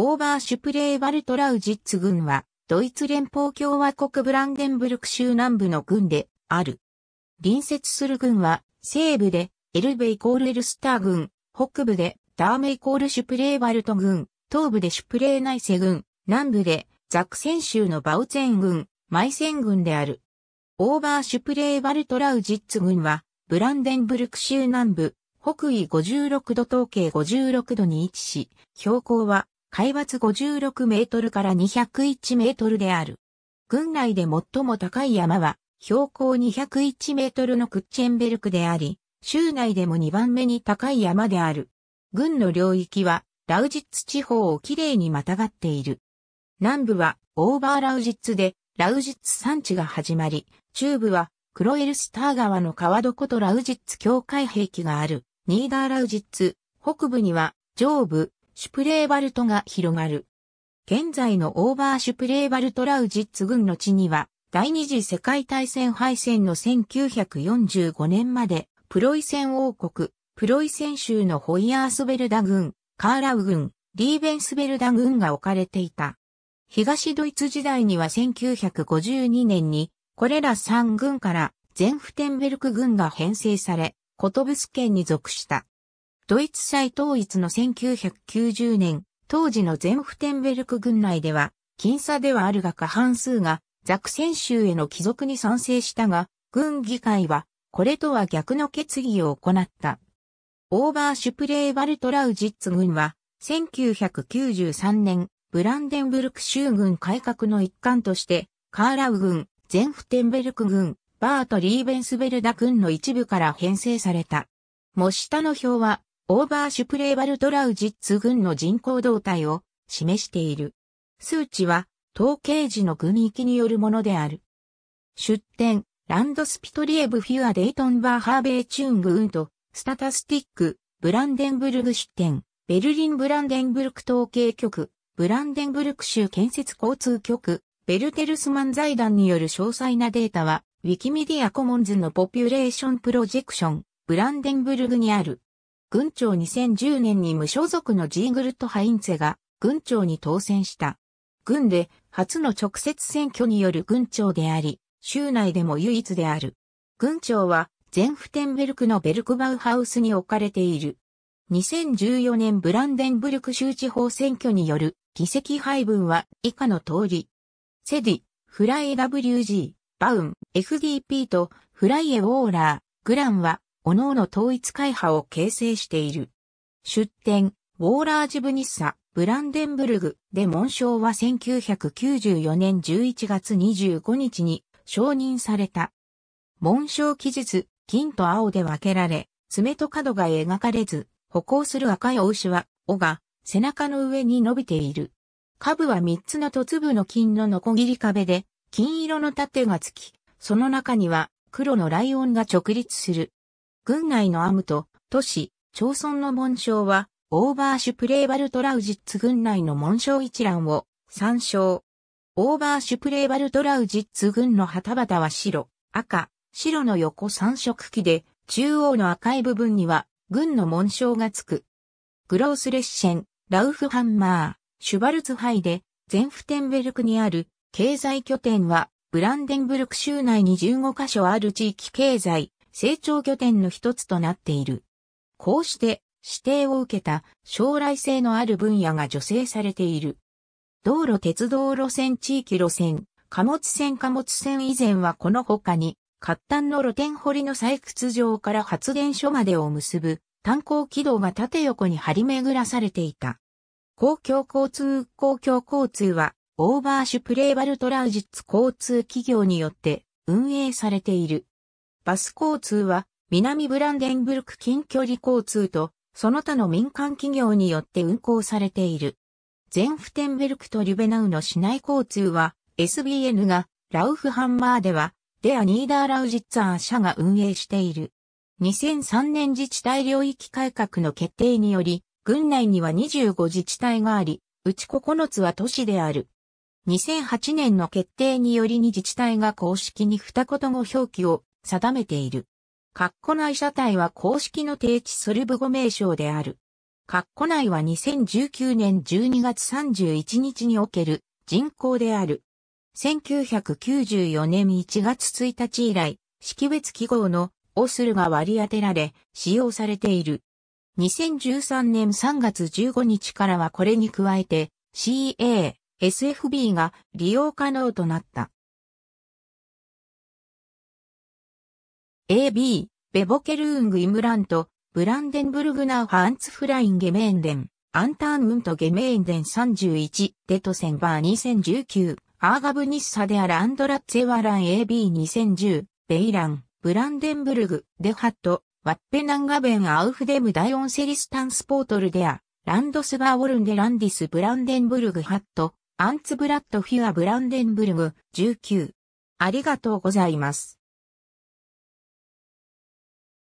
オーバーシュプレーバルトラウジッツ軍は、ドイツ連邦共和国ブランデンブルク州南部の軍である。隣接する軍は、西部でエルベイコールエルスター軍、北部でダーメイコールシュプレーバルト軍、東部でシュプレーナイセ軍、南部でザクセン州のバウツェン軍、マイセン軍である。オーバーシュプレーバルトラウジッツ軍は、ブランデンブルク州南部、北緯56度統計56度に位置し、標高は海抜56メートルから201メートルである。軍内で最も高い山は、標高201メートルのクッチェンベルクであり、州内でも2番目に高い山である。軍の領域は、ラウジッツ地方をきれいにまたがっている。南部は、オーバーラウジッツで、ラウジッツ山地が始まり、中部は、クロエルスター川の川床とラウジッツ境界壁がある、ニーダーラウジッツ、北部には、上部、シュプレーバルトが広がる。現在のオーバーシュプレーバルトラウジッツ軍の地には、第二次世界大戦敗戦の1945年まで、プロイセン王国、プロイセン州のホイアースベルダ軍、カーラウ軍、リーベンスベルダ軍が置かれていた。東ドイツ時代には1952年に、これら3軍からゼンフテンベルク軍が編成され、コトブス県に属した。ドイツ再統一の1990年、当時のゼンフテンベルク軍内では、僅差ではあるが過半数が、ザクセン州への帰属に賛成したが、軍議会は、これとは逆の決議を行った。オーバーシュプレーバルトラウジッツ軍は、1993年、ブランデンブルク州軍改革の一環として、カーラウ軍、ゼンフテンベルク軍、バート・リーベンスベルダ軍の一部から編成された。模下の表は、オーバーシュプレーバルトラウジッツ軍の人口動態を示している。数値は統計時の軍域によるものである。出典、ランドスピトリエブフュアデイトンバーハーベーチューングウント、スタタスティック、ブランデンブルグ出典、ベルリンブランデンブルク統計局、ブランデンブルク州建設交通局、ベルテルスマン財団による詳細なデータは、ウィキメディアコモンズのポピュレーションプロジェクション、ブランデンブルグにある。軍長2010年に無所属のジーグルト・ハインツェが軍長に当選した。軍で初の直接選挙による軍長であり、州内でも唯一である。軍長はゼンフテンベルクのベルクバウハウスに置かれている。2014年ブランデンブルク州地方選挙による議席配分は以下の通り。セディ、フライ WG、バウン、FDP とフライエ・ウォーラー、グランは各々統一会派を形成している。出典、ウォーラージブニッサ、ブランデンブルグで紋章は1994年11月25日に承認された。紋章記述、金と青で分けられ、爪と角が描かれず、歩行する赤いお牛は、尾が背中の上に伸びている。下部は3つの突部の金のノコギリ壁で、金色の盾がつき、その中には黒のライオンが直立する。郡内のアムト、都市、町村の紋章は、オーバーシュプレーバルトラウジッツ郡内の紋章一覧を参照。オーバーシュプレーバルトラウジッツ郡の旗旗は白、赤、白の横3色機で、中央の赤い部分には、軍の紋章がつく。グロースレッシェン、ラウフハンマー、シュバルツハイで、ゼンフテンベルクにある経済拠点は、ブランデンブルク州内に15カ所ある地域経済、成長拠点の一つとなっている。こうして指定を受けた将来性のある分野が助成されている。道路鉄道路線地域路線、貨物線貨物線以前はこの他に、活端の露天掘りの採掘場から発電所までを結ぶ炭鉱軌道が縦横に張り巡らされていた。公共交通、公共交通は、オーバーシュプレーバルトラウジッツ交通企業によって運営されている。バス交通は南ブランデンブルク近距離交通とその他の民間企業によって運行されている。ゼンフテンベルクとリュベナウの市内交通は SBN がラウフハンマーではデアニーダーラウジッツァー社が運営している。2003年自治体領域改革の決定により、軍内には25自治体があり、うち9つは都市である。2008年の決定によりに自治体が公式に二言語表記を定めている。括弧内車体は公式の定置ソルブ語名称である。括弧内は2019年12月31日における人口である。1994年1月1日以来、識別記号のオスルが割り当てられ、使用されている。2013年3月15日からはこれに加えて CA、SFB が利用可能となった。AB、ベボケルーング・イムラント、ブランデンブルグナーハ・ンツ・フライン・ゲメーンデン、アンターン・ウント・ゲメーンデン31、デトセンバー2019、アーガブ・ニッサ・デアラ・ンドラッツェワラン AB2010、ベイラン、ブランデンブルグ、デハット、ワッペナンガベン・アウフデム・ダイオン・セリスタンスポートル・デア、ランドスバー・ウォルンデ・ランディス・ブランデンブルグ・ハット、アンツ・ブラッド・フュア・ブランデンブルグ、19。ありがとうございます。